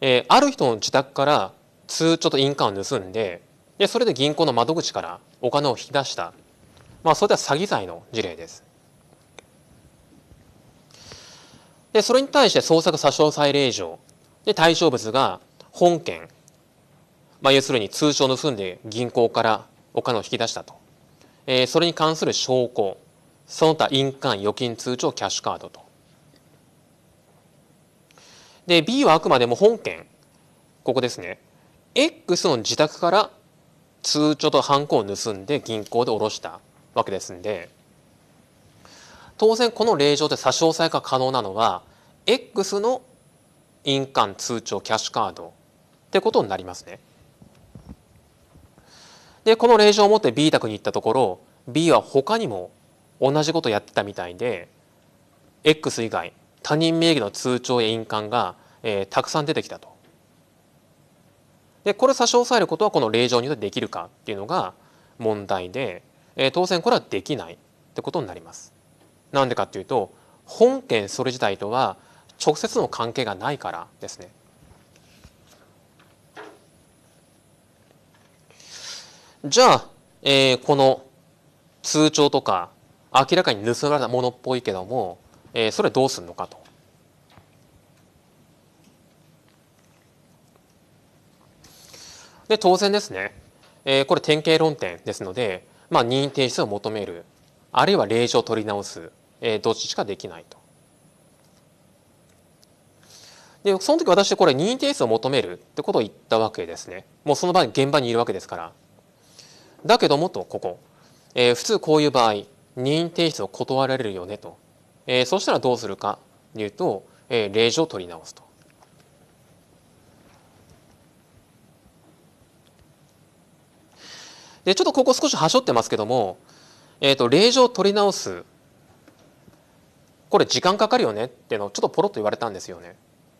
えー、ある人の自宅から通帳と印鑑を盗んででそれで銀行の窓口からお金を引き出した、まあ、それでは詐欺罪の事例です。でそれに対して捜索差し押さえ令状で対象物が本件、まあ、要するに通帳を盗んで銀行からお金を引き出したと、えー、それに関する証拠その他印鑑預金通帳キャッシュカードとで B はあくまでも本件ここですね X の自宅から通帳とハンコを盗んで銀行で下ろしたわけですんで当然この令状で差し押さえが可能なのは X の印鑑通帳キャッシュカードってことになりますね。でこの令状を持って B 宅に行ったところ B は他にも同じことやってたみたいで X 以外他人名義の通帳や印鑑が、えー、たくさん出てきたと。でこれを差し押さえることはこの令状によってできるかっていうのが問題で、えー、当然これはできないってことになります。なんでかっていうと本件それ自体とは直接の関係がないからですね。じゃあ、えー、この通帳とか明らかに盗まれたものっぽいけどもえー、それどうするのかと。で当然ですね、えー、これ典型論点ですので、まあ、任意提出を求めるあるいは令状を取り直す、えー、どっちしかできないと。でその時私これ任意提出を求めるってことを言ったわけですね。もうその場に現場にいるわけですから。だけどもとここ、えー、普通こういう場合任意提出を断られるよねとえー、そうしたらどうするかというと、えー、例示を取り直すと。でちょっとここ少しはしょってますけども、えーと、と令状を取り直すこれ時間かかるよねっていうのをちょっとポロッと言われたんですよね。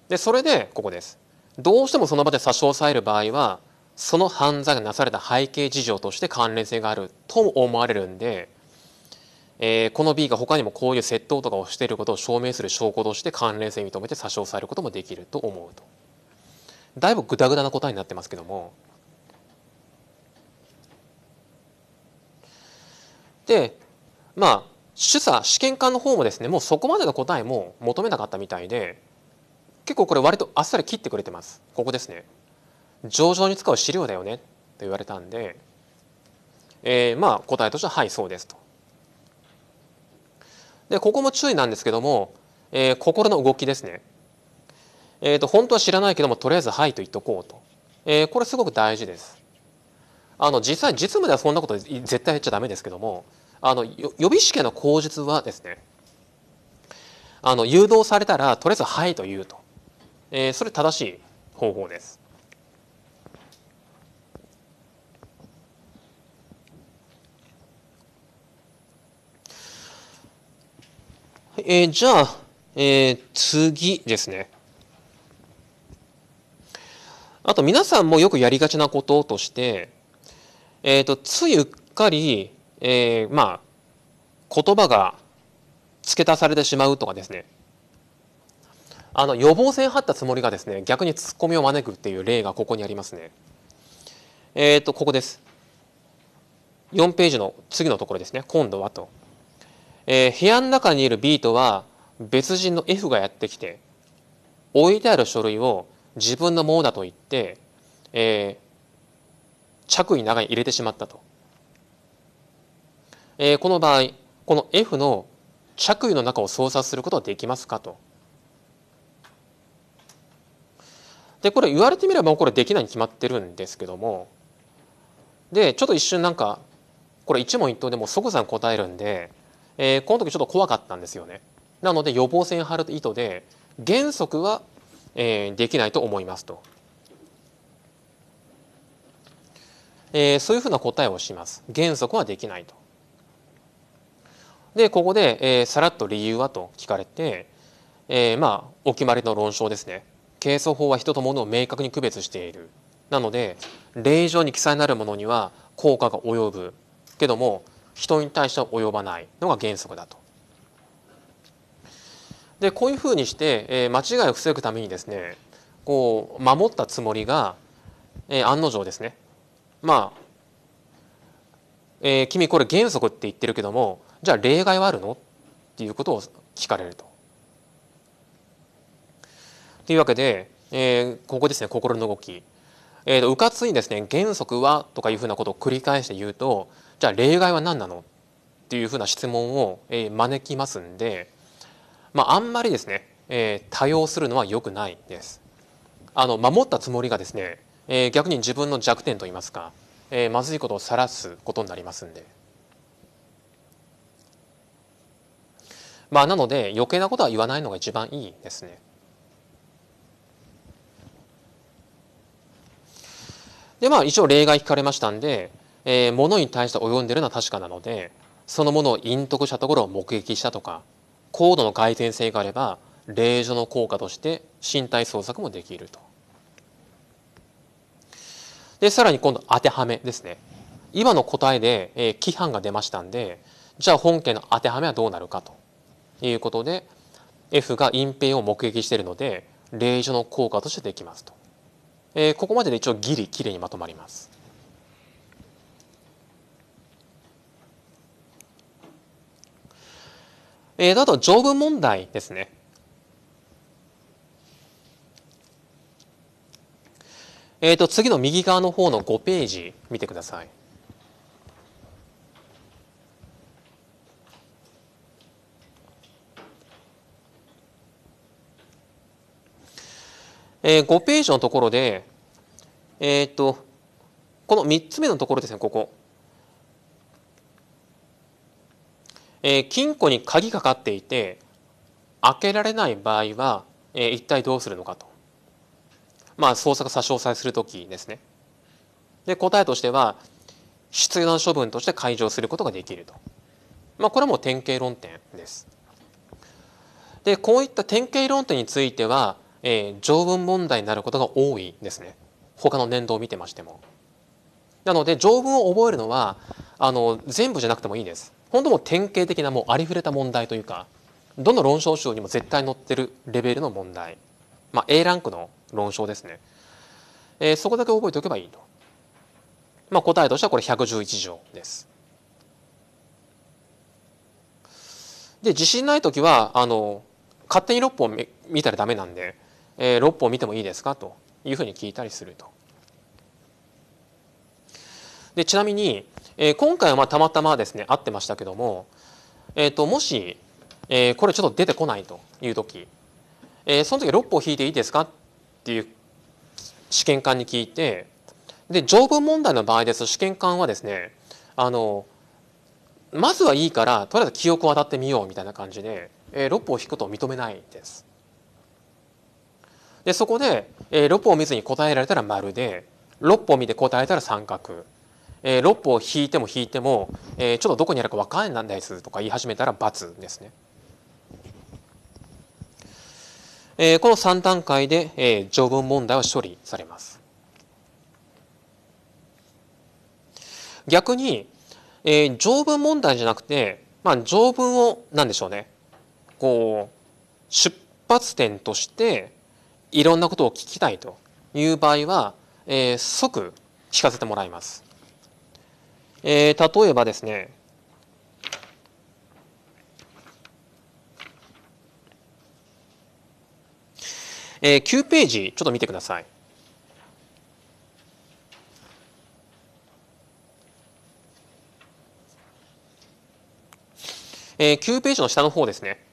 でそれでここです。どうしてもその場で差し押さえる場合はその犯罪がなされた背景事情として関連性があると思われるんでえー、この B が他にもこういう窃盗とかをしていることを証明する証拠として関連性認めて差し押さえることもできると思うとだいぶグダグダな答えになってますけどもでまあ主査試験官の方もですねもうそこまでの答えも求めなかったみたいで結構これ割とあっさり切ってくれてますここですね上場に使う資料だよねと言われたんで、えー、まあ答えとしてははいそうですとでここも注意なんですけども、えー、心の動きですね。えーと、本当は知らないけどもとりあえず「はい」と言っとこうと、えー、これすごく大事です。あの実際実務ではそんなこと絶対言っちゃダメですけどもあの予備試験の口述はですねあの誘導されたらとりあえず「はい」と言うと、えー、それ正しい方法です。えー、じゃあ、えー、次ですね。あと皆さんもよくやりがちなこととして、えっ、ー、と、ついうっかり、えー、まあ、言葉が付け足されてしまうとかですね。あの、予防線張ったつもりがですね、逆にツッコミを招くっていう例がここにありますね。えっ、ー、と、ここです。4ページの次のところですね。今度はと。えー、部屋の中にいる B とは別人の F がやってきて置いてある書類を自分のものだと言って、えー、着衣の中に入れてしまったと、えー、この場合この F の着衣の中を操作することはできますかとでこれ言われてみればこれできないに決まってるんですけどもでちょっと一瞬なんかこれ一問一答でも即座に答えるんでえー、この時ちょっと怖かったんですよね。なので予防線張る意図で原則は、えー、できないと思いますと。えー、そういうふうな答えをします。原則はできないと。でここで、えー、さらっと理由はと聞かれて、えー、まあお決まりの論証ですね。係争法は人と物を明確に区別している。なので令状に記載なるものには効果が及ぶけども人に対しては及ばないのが原則だと。でこういうふうにして、えー、間違いを防ぐためにですねこう守ったつもりが、えー、案の定ですねまあ、えー、君これ原則って言ってるけどもじゃあ例外はあるのっていうことを聞かれると。というわけで、えー、ここですね心の動き。えー、うかつにですね原則はとかいうふうなことを繰り返して言うとじゃあ例外は何なのっていうふうな質問を、え招きますんで、まあ、あんまりですね、え多用するのは良くないです。あの守ったつもりがですね、え逆に自分の弱点といいますか、えまずいことをらすことになりますんで。まあ、なので余計なことは言わないのが一番いいですね。でまあ一応例外聞かれましたんで、えー、物に対して及んでるのは確かなのでそのものを隠匿したところを目撃したとか高度の外転性があれば令状の効果として身体捜索もできると。でさらに今度当てはめですね。今の答えで、えー、規範が出ましたんでじゃあ本件の当てはめはどうなるかということで F が隠蔽を目撃しているので令状の効果としてできますと。えー、ここまでで一応ギリきれいにまとまります。えー、あと条文問題ですね。えー、と次の右側の方の5ページ見てください。えー、5ページのところで、えー、とこの3つ目のところですねここえー、金庫に鍵かかっていて開けられない場合は、えー、一体どうするのかと。まあ、捜索差し押さえする時ですね。で答えとしては出願処分として解除することができると。まあ、これも典型論点です。でこういった典型論点については、えー、条文問題になることが多いですね他の年度を見てましても。なので条文を覚えるのはあの全部じゃなくてもいいです。本当も典型的なもうありふれた問題というかどの論証集にも絶対載ってるレベルの問題、まあ、A ランクの論証ですね、えー、そこだけ覚えておけばいいと、まあ、答えとしてはこれ111条ですで自信ない時はあの勝手に6本見たらダメなんで、えー、6本見てもいいですかというふうに聞いたりするとでちなみに、えー、今回はまあたまたまですね合ってましたけども、えーと、もし、えー、これちょっと出てこないという時、えー、その時6歩引いていいですかっていう試験官に聞いてで条文問題の場合です試験官はですねあのまずはいいからとりあえず記憶を当たってみようみたいな感じで、えー、6歩を引くことを認めないです。でそこで、えー、6歩を見ずに答えられたら丸で6歩見て答えたら三角えー、ロ歩を引いても引いても、えー、ちょっとどこにあるか分かんないですとか言い始めたら×ですね。えー、この3段階で、えー、条文問題は処理されます。逆に、えー、条文問題じゃなくて、まあ、条文を何でしょうねこう出発点としていろんなことを聞きたいという場合は、えー、即聞かせてもらいます。えー、例えばですね、えー、9ページちょっと見てください。えー、9ページの下の方ですね、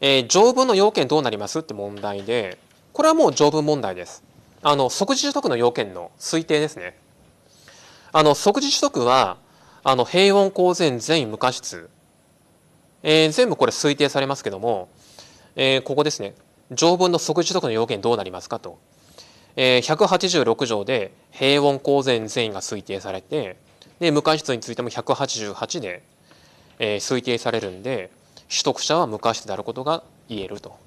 えー、条文の要件どうなりますって問題でこれはもう条文問題ですあの即時取得の要件の推定ですねあの即時取得はあの平穏公然全員無過失、えー、全部これ推定されますけども、えー、ここですね条文の即時取得の要件どうなりますかと、えー、186条で平穏公然全員が推定されてで無過失についても188で、えー、推定されるんで取得者は無過失であることが言えると。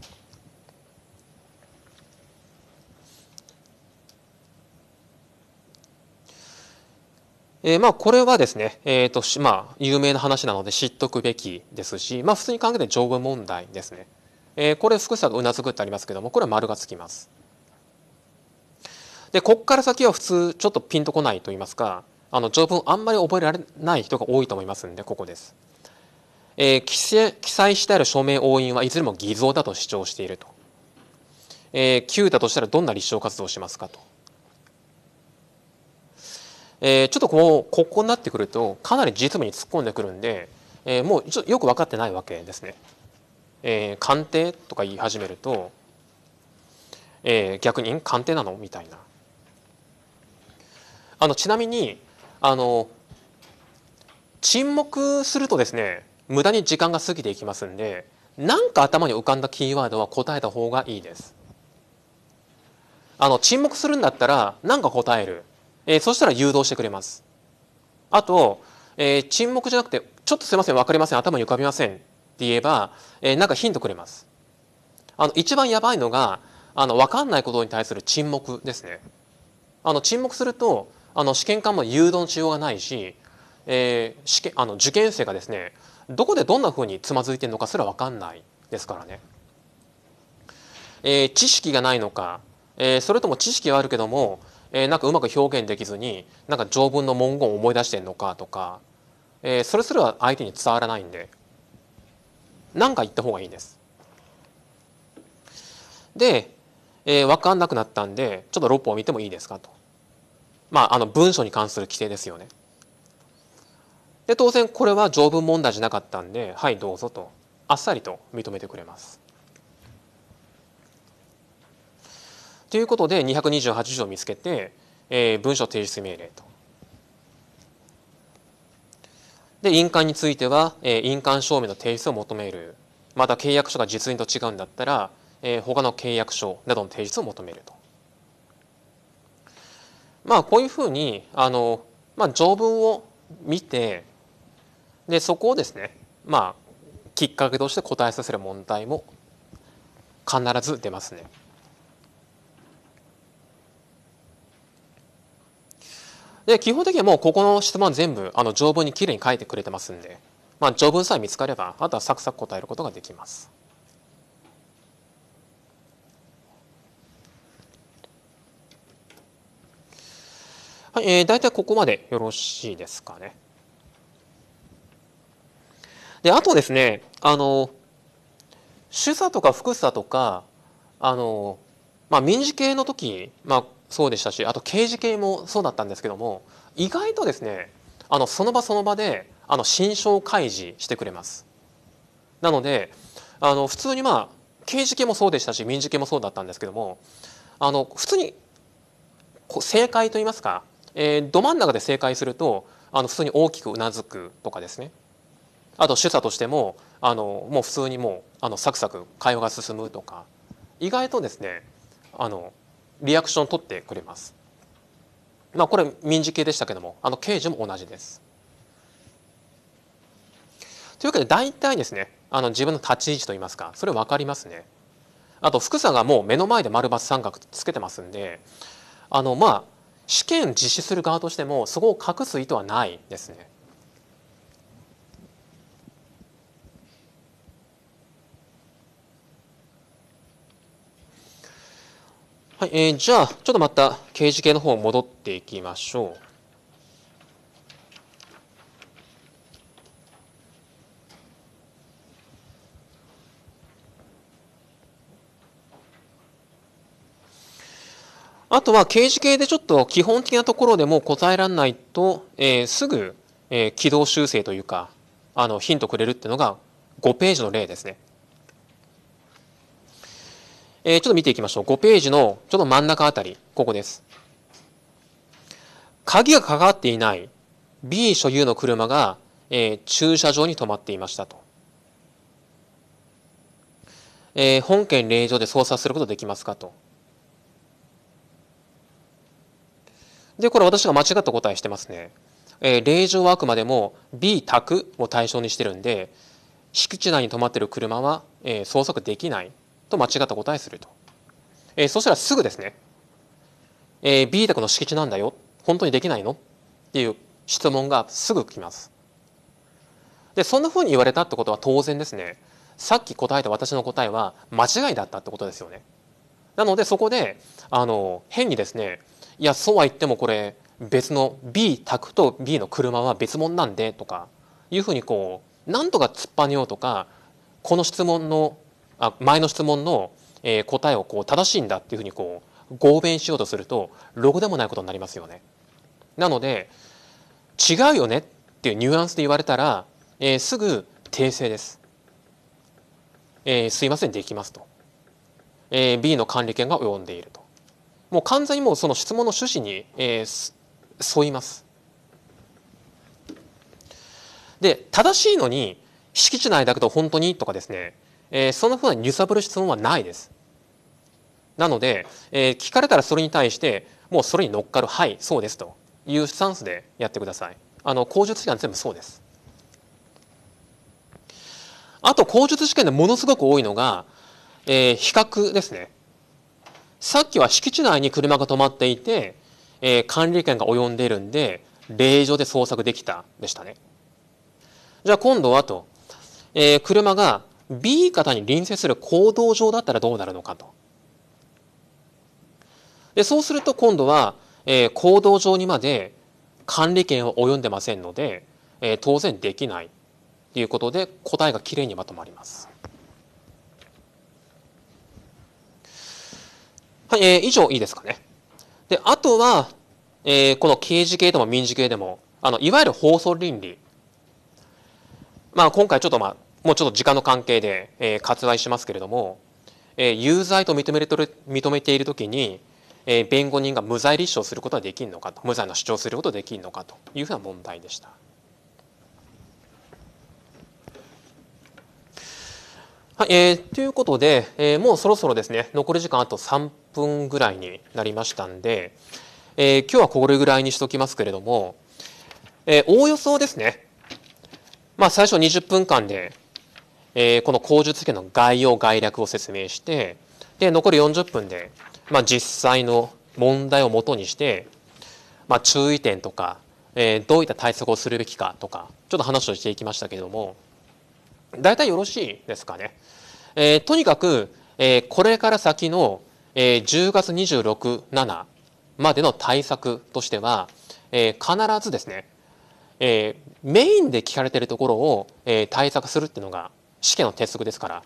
えー、まあこれはですね、えーとまあ、有名な話なので知っとくべきですし、まあ、普通に考えて条文問題ですね、えー、これ複数がうなずくってありますけどもこれは丸がつきます。でここから先は普通ちょっとピンとこないと言いますかあの条文あんまり覚えられない人が多いと思いますんでここです。えー、記記載してある署名押印はいずれも偽造だと主張していると。えー、旧だとしたらどんな立証活動をしますかと。えー、ちょっとこうここになってくるとかなり実務に突っ込んでくるんで、えー、もうちょっとよく分かってないわけですね。えー、鑑定とか言い始めると、えー、逆に鑑定なのみたいな。あのちなみにあの沈黙するとですね無駄に時間が過ぎていきますんで何か頭に浮かんだキーワードは答えた方がいいです。あの沈黙するんだったら何か答えるえー、そしたら誘導してくれます。あと、えー、沈黙じゃなくて、ちょっとすいません、わかりません、頭に浮かびませんって言えば、えー、なんかヒントくれます。あの、一番やばいのが、あの、わかんないことに対する沈黙ですね。あの、沈黙すると、あの、試験官も誘導のしようがないし、えー、試験、あの、受験生がですね、どこでどんなふうにつまずいてるのかすらわかんないですからね。えー、知識がないのか、えー、それとも知識はあるけども、えー、なんかうまく表現できずになんか条文の文言を思い出してんのかとか、えー、それすら相手に伝わらないんで何か言った方がいいんです。で、えー、分かんなくなったんでちょっと六本見てもいいですかと。まあ、あの文書に関する規定ですよね。で当然これは条文問題じゃなかったんで「はいどうぞ」とあっさりと認めてくれます。ということで228条を見つけて、えー、文書提出命令と。で印鑑については、えー、印鑑証明の提出を求めるまた契約書が実印と違うんだったら、えー、他の契約書などの提出を求めると。まあこういうふうにあの、まあ、条文を見てでそこをですねまあきっかけとして答えさせる問題も必ず出ますね。で、基本的にはもうここの質問全部、あの、条文にきれいに書いてくれてますんで、まあ、条文さえ見つかれば、あとはサクサク答えることができます。はい、えー、大体ここまでよろしいですかね。で、あとですね、あの、主査とか副査とか、あの、まあ、民事系の時、まあ、そうでしたしあと刑事系もそうだったんですけども意外とですねあのその場その場であの心書開示してくれます。なのであの普通にまあ刑事系もそうでしたし民事系もそうだったんですけどもあの普通に正解といいますか、えー、ど真ん中で正解するとあの普通に大きくうなずくとかですねあと主査としてもあのもう普通にもうあのサクサク会話が進むとか意外とですねあのリアクションを取ってくれます。まあ、これ民事系でしたけどもあの刑事も同じです。というわけで大体ですねあの自分の立ち位置といいますかそれ分かりますね。あと福さんがもう目の前で丸×三角つけてますんであのまあ試験実施する側としてもそこを隠す意図はないですね。はい、えー、じゃあ、ちょっとまた刑事系の方戻っていきましょう。あとは刑事系でちょっと基本的なところでも答えられないと、えー、すぐ、えー、軌道修正というかあのヒントくれるっていうのが5ページの例ですね。えちょっと見ていきましょう。5ページのちょっと真ん中あたり、ここです。鍵がかかっていない B 所有の車が、えー、駐車場に止まっていましたと。えー、本件令状で捜査することできますかと。で、これ私が間違った答えしてますね。えー、令状はあくまでも B 宅を対象にしてるんで、敷地内に止まっている車は、えー、捜索できないと間違った答えすると。えー、そしたらすぐですね、えー、B 宅の敷地なんだよ。本当にできないのっていう質問がすぐ来ます。で、そんなふうに言われたってことは当然ですね、さっき答えた私の答えは間違いだったってことですよね。なのでそこで、あの、変にですね、いや、そうは言ってもこれ、別の B 宅と B の車は別物なんでとかいうふうにこうなんとか突っ張ねようとかこの質問のあ前の質問の、えー、答えをこう正しいんだっていうふうにこう合弁しようとするとろくでもないことになりますよね。なので違うよねっていうニュアンスで言われたら、えー、すぐ訂正です。えー、すいませんできますと。えー、B の管理権が及んでいると。もう完全にもうその質問の趣旨に、えー、沿います。で正しいのに敷地内だけど本当にとかですねえー、そんなふうに揺さぶる質問はないです。なので、えー、聞かれたらそれに対してもうそれに乗っかる「はいそうです」というスタンスでやってください。あの口述試験全部そうです。あと口述試験でものすごく多いのが、えー、比較ですね。さっきは敷地内に車が止まっていて、えー、管理権が及んでいるんで令状で捜索できたでしたね。じゃあ今度はと、えー、車が B 型に隣接する行動上だったらどうなるのかと。でそうすると今度は、えー、行動上にまで管理権を及んでませんので、えー、当然できないということで答えがきれいにまとまります。はい、えー、以上いいですかね。で、あとは、えー、この刑事系でも民事系でも、あの、いわゆる放送倫理。まあ、今回ちょっとまあ、もうちょっと時間の関係で、えー、割愛しますけれども、えー、有罪と認めると認めているときに、えー、弁護人が無罪立証することはできるのかと無罪の主張することはできるのかというふうな問題でした。はい、えー、ということで、えー、もうそろそろですね残り時間あと3分ぐらいになりましたんで、えー、今日はこれぐらいにしておきますけれども、えー、おおよそですね、まあ、最初20分間でえー、この口述権の概要概略を説明してで残り40分で、まあ、実際の問題をもとにして、まあ、注意点とか、えー、どういった対策をするべきかとかちょっと話をしていきましたけれども大体よろしいですかね。えー、とにかく、えー、これから先の、えー、10月26、7までの対策としては、えー、必ずですね、えー、メインで聞かれているところを、えー、対策するっていうのが試験の鉄則ですから、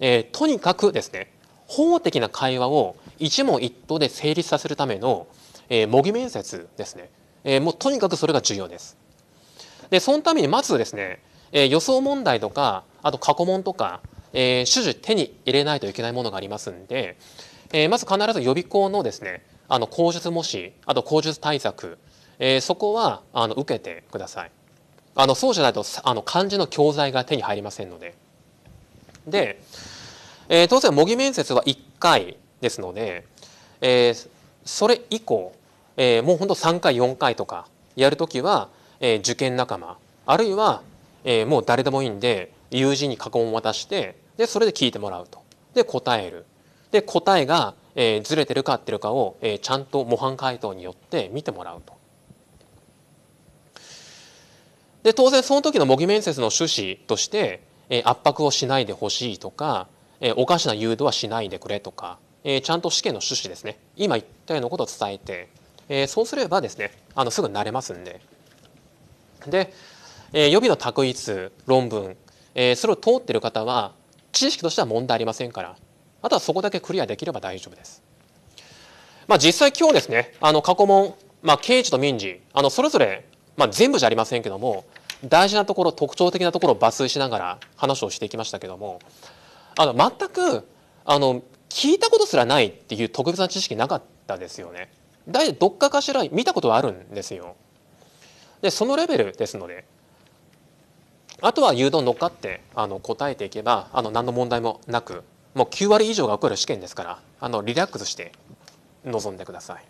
えー、とにかくですね法的な会話を一問一答で成立させるための、えー、模擬面接ですね、えー、もうとにかくそれが重要です。でそのためにまずですね、えー、予想問題とかあと過去問とか、えー、種々手に入れないといけないものがありますんで、えー、まず必ず予備校のですねあの口述模試あと口述対策、えー、そこはあの受けてください。あのそうじゃないとあの漢字の教材が手に入りませんので。で、えー、当然模擬面接は1回ですので、えー、それ以降、えー、もうほんと3回4回とかやるときは、えー、受験仲間あるいは、えー、もう誰でもいいんで友人に過去問を渡してでそれで聞いてもらうとで答えるで答えが、えー、ずれてるか合ってるかを、えー、ちゃんと模範解答によって見てもらうと。で当然その時の模擬面接の趣旨として、え圧迫をしないでほしいとか、えおかしな誘導はしないでくれとか、えちゃんと試験の趣旨ですね今言ったようなことを伝えて、えそうすればですねあのすぐ慣れますんで。で、え予備の択一論文、えそれを通ってる方は知識としては問題ありませんからあとはそこだけクリアできれば大丈夫です。まあ、実際今日ですねあの過去問、まあ、刑事と民事あのそれぞれ、まあ、全部じゃありませんけども大事なところ特徴的なところを抜粋しながら話をしていきましたけどもあの全くあの聞いたことすらないっていう特別な知識なかったですよね。だいどっかかしら見たことはあるんですよ。でそのレベルですのであとは誘導に乗っかってあの答えていけばあの何の問題もなくもう9割以上が起こる試験ですからあのリラックスして臨んでください。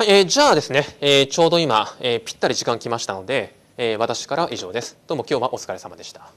はい、えー、じゃあですね、えー、ちょうど今、えー、ぴったり時間来ましたので、えー、私からは以上です。どうも今日はお疲れ様でした。